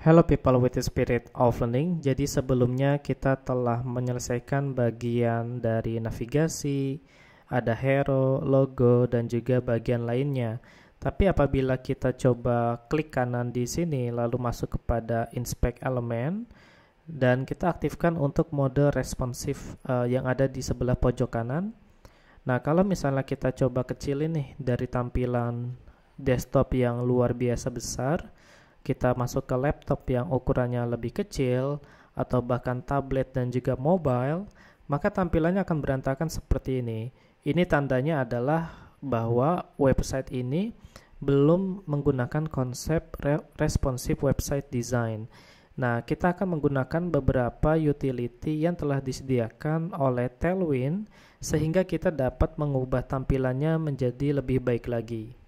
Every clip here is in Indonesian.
Hello people with the spirit of learning. Jadi sebelumnya kita telah menyelesaikan bagian dari navigasi, ada hero, logo, dan juga bagian lainnya. Tapi apabila kita coba klik kanan di sini, lalu masuk kepada inspect element, dan kita aktifkan untuk mode responsif uh, yang ada di sebelah pojok kanan. Nah, kalau misalnya kita coba kecilin nih dari tampilan desktop yang luar biasa besar, kita masuk ke laptop yang ukurannya lebih kecil atau bahkan tablet dan juga mobile, maka tampilannya akan berantakan seperti ini. Ini tandanya adalah bahwa website ini belum menggunakan konsep re responsive website design. Nah, kita akan menggunakan beberapa utility yang telah disediakan oleh Tailwind sehingga kita dapat mengubah tampilannya menjadi lebih baik lagi.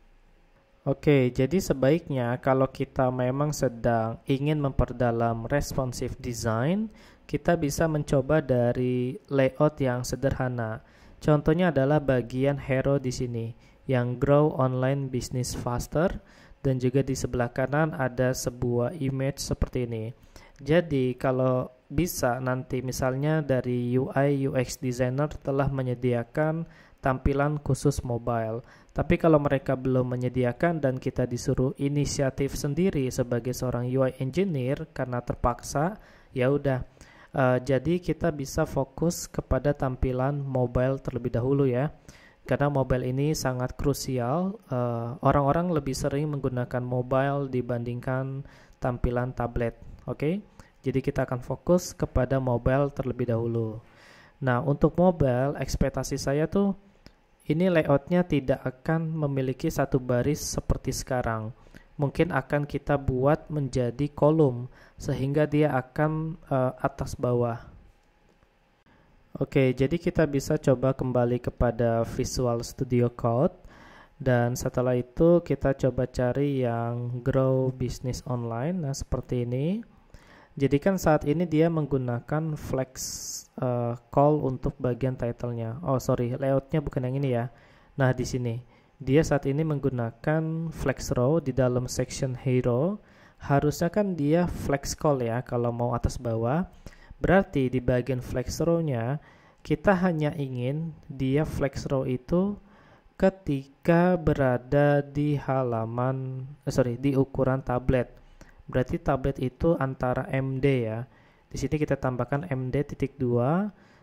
Oke, jadi sebaiknya kalau kita memang sedang ingin memperdalam responsive design, kita bisa mencoba dari layout yang sederhana. Contohnya adalah bagian hero di sini yang grow online business faster dan juga di sebelah kanan ada sebuah image seperti ini. Jadi kalau bisa nanti misalnya dari UI UX designer telah menyediakan tampilan khusus mobile. Tapi kalau mereka belum menyediakan dan kita disuruh inisiatif sendiri sebagai seorang UI engineer karena terpaksa, ya udah. Uh, jadi kita bisa fokus kepada tampilan mobile terlebih dahulu ya. Karena mobile ini sangat krusial, orang eh, orang-orang lebih sering menggunakan mobile dibandingkan tampilan tablet. Oke, okay? jadi kita akan fokus kepada mobile terlebih dahulu. Nah, untuk mobile, ekspektasi saya tuh ini layoutnya tidak akan memiliki satu baris seperti sekarang. Mungkin akan kita buat menjadi kolom sehingga dia akan uh, atas bawah. Oke, jadi kita bisa coba kembali kepada Visual Studio Code dan setelah itu kita coba cari yang Grow Business Online. Nah, seperti ini. Jadi kan saat ini dia menggunakan flex uh, call untuk bagian title-nya. Oh sorry, layoutnya bukan yang ini ya. Nah di sini dia saat ini menggunakan flex row di dalam section hero. Harusnya kan dia flex call ya kalau mau atas bawah. Berarti di bagian flex row-nya kita hanya ingin dia flex row itu ketika berada di halaman eh, sorry di ukuran tablet Berarti tablet itu antara MD ya. Di sini kita tambahkan MD titik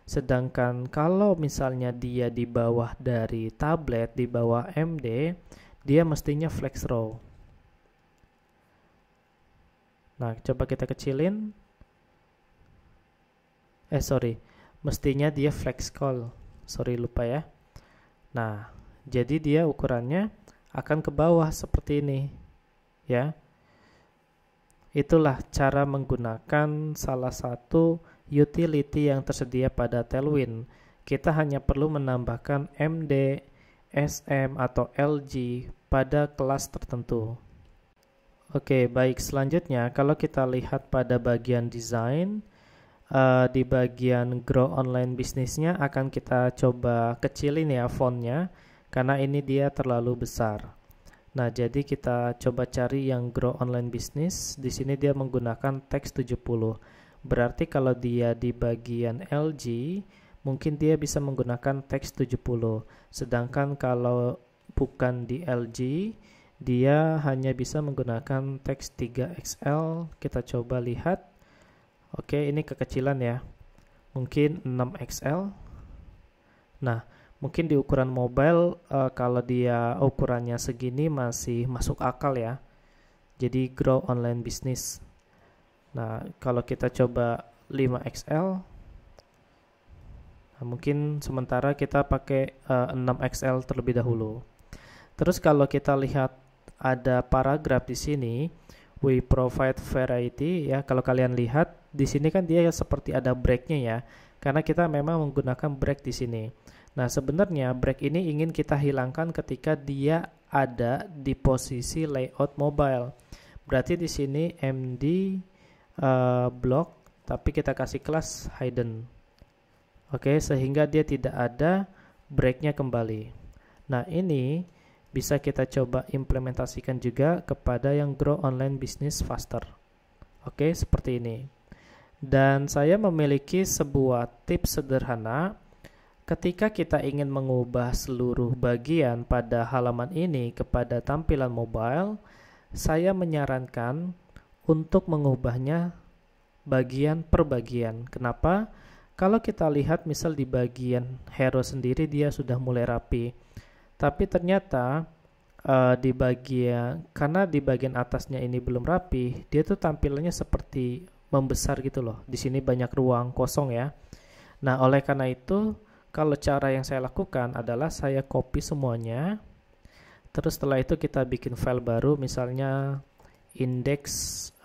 Sedangkan kalau misalnya dia di bawah dari tablet, di bawah MD, dia mestinya flex row. Nah, coba kita kecilin. Eh, sorry. Mestinya dia flex call. Sorry, lupa ya. Nah, jadi dia ukurannya akan ke bawah seperti ini. Ya. Itulah cara menggunakan salah satu utility yang tersedia pada Tailwind. Kita hanya perlu menambahkan MD, SM, atau LG pada kelas tertentu. Oke, baik. Selanjutnya, kalau kita lihat pada bagian desain, uh, di bagian grow online bisnisnya akan kita coba kecilin ya fontnya, karena ini dia terlalu besar. Nah, jadi kita coba cari yang grow online business. Di sini dia menggunakan teks 70. Berarti kalau dia di bagian LG, mungkin dia bisa menggunakan teks 70. Sedangkan kalau bukan di LG, dia hanya bisa menggunakan teks 3XL. Kita coba lihat. Oke, ini kekecilan ya. Mungkin 6XL. Nah, mungkin di ukuran mobile uh, kalau dia ukurannya segini masih masuk akal ya jadi grow online business nah kalau kita coba 5XL nah, mungkin sementara kita pakai uh, eh, 6XL terlebih dahulu terus kalau kita lihat ada paragraf di sini we provide variety ya kalau kalian lihat di sini kan dia seperti ada breaknya ya karena kita memang menggunakan break di sini. Nah, sebenarnya break ini ingin kita hilangkan ketika dia ada di posisi layout mobile. Berarti di sini MD uh, eh, block, tapi kita kasih kelas hidden. Oke, okay, sehingga dia tidak ada breaknya kembali. Nah, ini bisa kita coba implementasikan juga kepada yang grow online business faster. Oke, okay, seperti ini dan saya memiliki sebuah tips sederhana ketika kita ingin mengubah seluruh bagian pada halaman ini kepada tampilan mobile, saya menyarankan untuk mengubahnya bagian per bagian. Kenapa? Kalau kita lihat misal di bagian hero sendiri dia sudah mulai rapi. Tapi ternyata uh, di bagian karena di bagian atasnya ini belum rapi, dia tuh tampilannya seperti membesar gitu loh. Di sini banyak ruang kosong ya. Nah, oleh karena itu, kalau cara yang saya lakukan adalah saya copy semuanya. Terus setelah itu kita bikin file baru misalnya index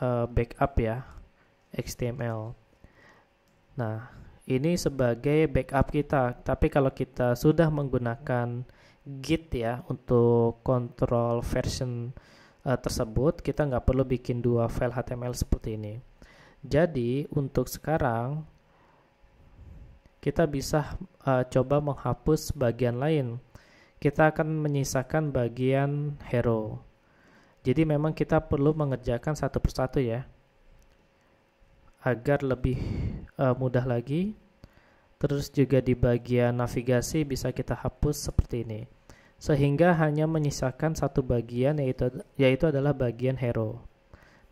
uh, backup ya, XML. Nah, ini sebagai backup kita. Tapi kalau kita sudah menggunakan git ya untuk kontrol version uh, tersebut, kita nggak perlu bikin dua file HTML seperti ini. Jadi untuk sekarang kita bisa uh, coba menghapus bagian lain. Kita akan menyisakan bagian hero. Jadi memang kita perlu mengerjakan satu persatu ya. Agar lebih uh, mudah lagi. Terus juga di bagian navigasi bisa kita hapus seperti ini. Sehingga hanya menyisakan satu bagian yaitu yaitu adalah bagian hero.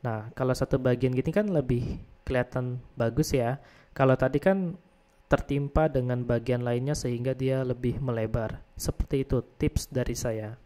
Nah, kalau satu bagian gini kan lebih kelihatan bagus ya. Kalau tadi kan tertimpa dengan bagian lainnya sehingga dia lebih melebar. Seperti itu tips dari saya.